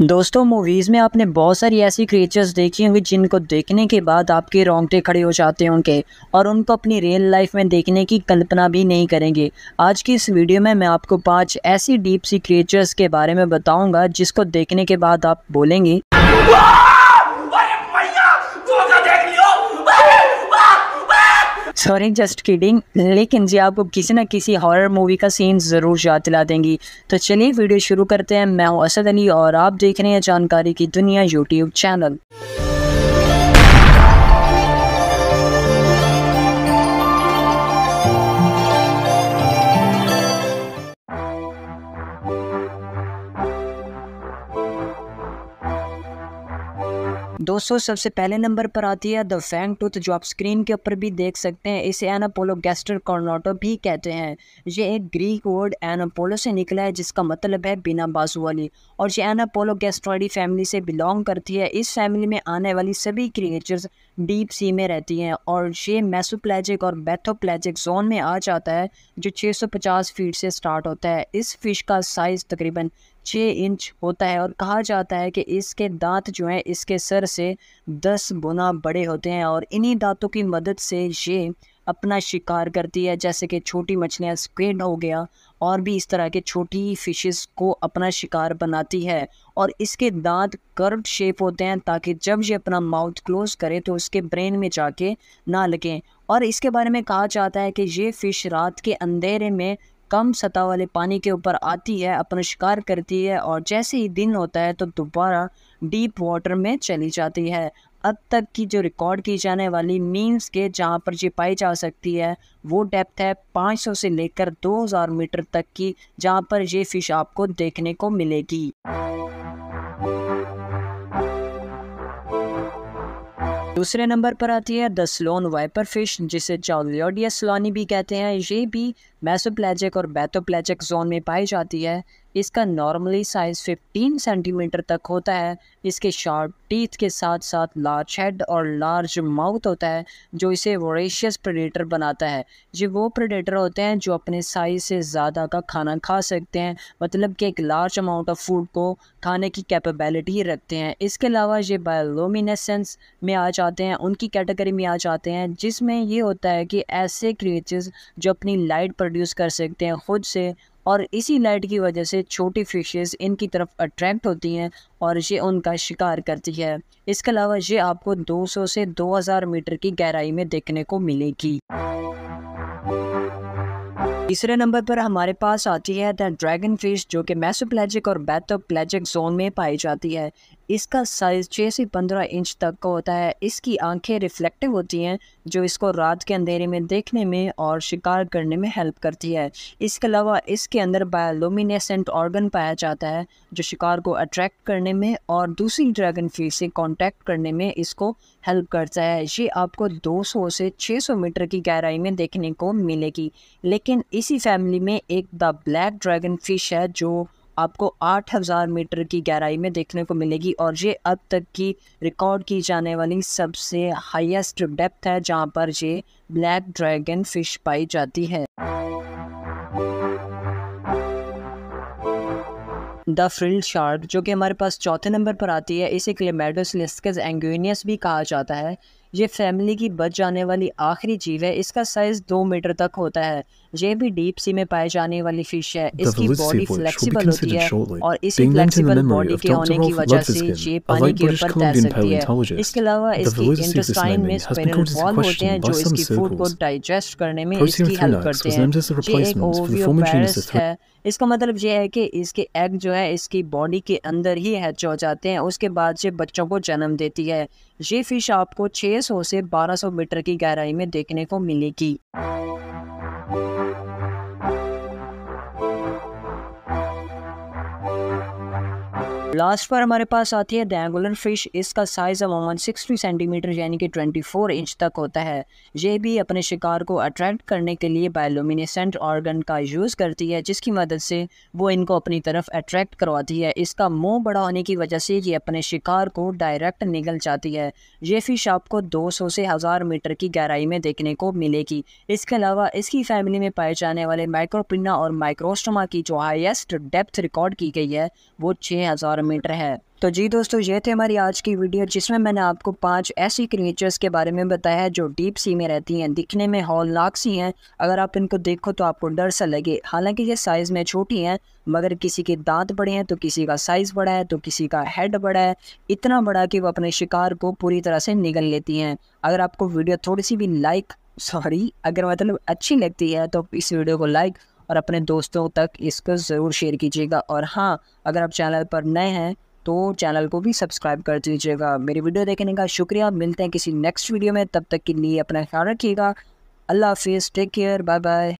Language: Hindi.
दोस्तों मूवीज़ में आपने बहुत सारी ऐसी क्रिएचर्स देखी होंगी जिनको देखने के बाद आपके रोंगटे खड़े हो जाते हैं उनके और उनको अपनी रियल लाइफ में देखने की कल्पना भी नहीं करेंगे आज की इस वीडियो में मैं आपको पांच ऐसी डीप सी क्रिएचर्स के बारे में बताऊंगा जिसको देखने के बाद आप बोलेंगे सॉरी जस्ट किडिंग लेकिन जी आपको किसी ना किसी हॉरर मूवी का सीन ज़रूर याद दिला देंगी तो चलिए वीडियो शुरू करते हैं मैं हूँ असद अली और आप देख रहे हैं जानकारी की दुनिया यूट्यूब चैनल दोस्तों सबसे पहले नंबर पर आती है द फैंग टूथ जो आप स्क्रीन के ऊपर भी देख सकते हैं इसे एनापोलो गैस्टर कॉर्नोटो भी कहते हैं ये एक ग्रीक वर्ड एनापोलो से निकला है जिसका मतलब है बिना बाजू वाली और ये एनापोलो गैस्ट्रॉडी फैमिली से बिलोंग करती है इस फैमिली में आने वाली सभी क्रिएचर्स डीप सी में रहती हैं और ये मैसोप्लेजिक और बैथोप्लेजिक जोन में आ जाता है जो छः फीट से स्टार्ट होता है इस फिश का साइज़ तकरीबन छः इंच होता है और कहा जाता है कि इसके दांत जो हैं इसके सर से दस गुना बड़े होते हैं और इन्हीं दांतों की मदद से ये अपना शिकार करती है जैसे कि छोटी मछलियाँ स्क्वेड हो गया और भी इस तरह के छोटी फिशेस को अपना शिकार बनाती है और इसके दांत कर्व शेप होते हैं ताकि जब ये अपना माउथ क्लोज करे तो उसके ब्रेन में जाके ना लगें और इसके बारे में कहा जाता है कि ये फ़िश रात के अंधेरे में कम सतह वाले पानी के ऊपर आती है अपना शिकार करती है और जैसे ही दिन होता है तो दोबारा डीप वाटर में चली जाती है अब तक की जो रिकॉर्ड की जाने वाली मीन्स के जहाँ पर ये पाई जा सकती है वो डेप्थ है 500 से लेकर 2000 मीटर तक की जहाँ पर ये फ़िश आपको देखने को मिलेगी दूसरे नंबर पर आती है द स्लोन वाइपर फिश जिसे चाउलियोडिया स्लोनी भी कहते हैं ये भी मैसोप्लेजिक और बैथोप्लेजिक जोन में पाई जाती है इसका नॉर्मली साइज़ 15 सेंटीमीटर तक होता है इसके शार्प टीथ के साथ साथ लार्ज हेड और लार्ज माउथ होता है जो इसे वोरेशियस प्रेडेटर बनाता है ये वो प्रेडेटर होते हैं जो अपने साइज़ से ज़्यादा का खाना खा सकते हैं मतलब कि एक लार्ज अमाउंट ऑफ फूड को खाने की कैपेबिलिटी रखते हैं इसके अलावा ये बायोलोमिनेसेंस में आ जाते हैं उनकी कैटेगरी में आ जाते हैं जिसमें ये होता है कि ऐसे क्रिएचर्स जो अपनी लाइट प्रोड्यूस कर सकते हैं ख़ुद से और इसी लाइट की वजह से छोटी फिशेस इनकी तरफ अट्रैक्ट होती हैं और ये उनका शिकार करती है इसके अलावा ये आपको 200 से 2000 मीटर की गहराई में देखने को मिलेगी तीसरे नंबर पर हमारे पास आती है द ड्रैगन फिश जो कि मैसोप्लेजिक और बैथोप्लेजिक जोन में पाई जाती है इसका साइज़ छः से पंद्रह इंच तक का होता है इसकी आंखें रिफ्लेक्टिव होती हैं जो इसको रात के अंधेरे में देखने में और शिकार करने में हेल्प करती है इसके अलावा इसके अंदर बायोलोमिनेसेंट ऑर्गन पाया जाता है जो शिकार को अट्रैक्ट करने में और दूसरी ड्रैगन फिश से कॉन्टैक्ट करने में इसको हेल्प करता है ये आपको दो से छः मीटर की गहराई में देखने को मिलेगी लेकिन इसी फैमिली में एक द ब्लैक ड्रैगन फिश है जो आपको 8000 मीटर की गहराई में देखने को मिलेगी और ये अब तक की रिकॉर्ड की जाने वाली सबसे हाईएस्ट डेप्थ है जहाँ पर ये ब्लैक ड्रैगन फिश पाई जाती है द फ्रिल शार्क जो कि हमारे पास चौथे नंबर पर आती है इसे क्लेमेडोसलिस्कस एंगुनियस भी कहा जाता है ये फैमिली की बच जाने वाली आखिरी जीव है इसका साइज दो मीटर तक होता है ये भी डीप सी में पाए जाने वाली फिश है इसकी बॉडी फ्लेक्सिबल होती है और इसी फ्लेक्सिबल बॉडी के होने की वजह से ये पानी के ऊपर तैर सकती है इसके अलावा इसके इंटेस्टाइन में स्पिनल वॉल होते हैं जो इसकी फूड को डाइजेस्ट करने में इसकी हेल्प करते हैं ये एक ओवियो पैरस है इसका मतलब ये है कि इसके एग जो है इसकी बॉडी के अंदर ही हैच हो जाते हैं उसके बाद ये बच्चों को जन्म देती है ये फिश आपको छः सौ से बारह सौ मीटर की गहराई में देखने को मिलेगी लास्ट पर हमारे पास आती है दैंगुलर फिश इसका साइज अमूमन 60 सेंटीमीटर यानी कि 24 इंच तक होता है ये भी अपने शिकार को अट्रैक्ट करने के लिए बायोलोमिनेसेंट ऑर्गन का यूज़ करती है जिसकी मदद से वो इनको अपनी तरफ अट्रैक्ट करवाती है इसका मुंह बड़ा होने की वजह से ये अपने शिकार को डायरेक्ट निगल जाती है ये फिश आपको सौ से हज़ार मीटर की गहराई में देखने को मिलेगी इसके अलावा इसकी फैमिली में पाए जाने वाले माइक्रोपिना और माइक्रोस्टोमा की जो हाइस्ट डेप्थ रिकॉर्ड की गई है वो छः हज़ार मीटर है तो जी दोस्तों ये थे हमारी आज की वीडियो जिसमें मैंने आपको पांच ऐसी क्रिएचर्स के बारे में बताया है जो डीप सी में रहती हैं दिखने में हॉलनाक सी हैं अगर आप इनको देखो तो आपको डर सा लगे हालांकि ये साइज़ में छोटी हैं मगर किसी के दांत बड़े हैं तो किसी का साइज़ बड़ा है तो किसी का हेड बड़ा है इतना बड़ा कि वो अपने शिकार को पूरी तरह से निगल लेती हैं अगर आपको वीडियो थोड़ी सी भी लाइक सॉरी अगर मतलब अच्छी लगती है तो इस वीडियो को लाइक और अपने दोस्तों तक इसको ज़रूर शेयर कीजिएगा और हाँ अगर आप चैनल पर नए हैं तो चैनल को भी सब्सक्राइब कर दीजिएगा मेरी वीडियो देखने का शुक्रिया मिलते हैं किसी नेक्स्ट वीडियो में तब तक के लिए अपना ख्याल रखिएगा अल्लाह हाफिज़ टेक केयर बाय बाय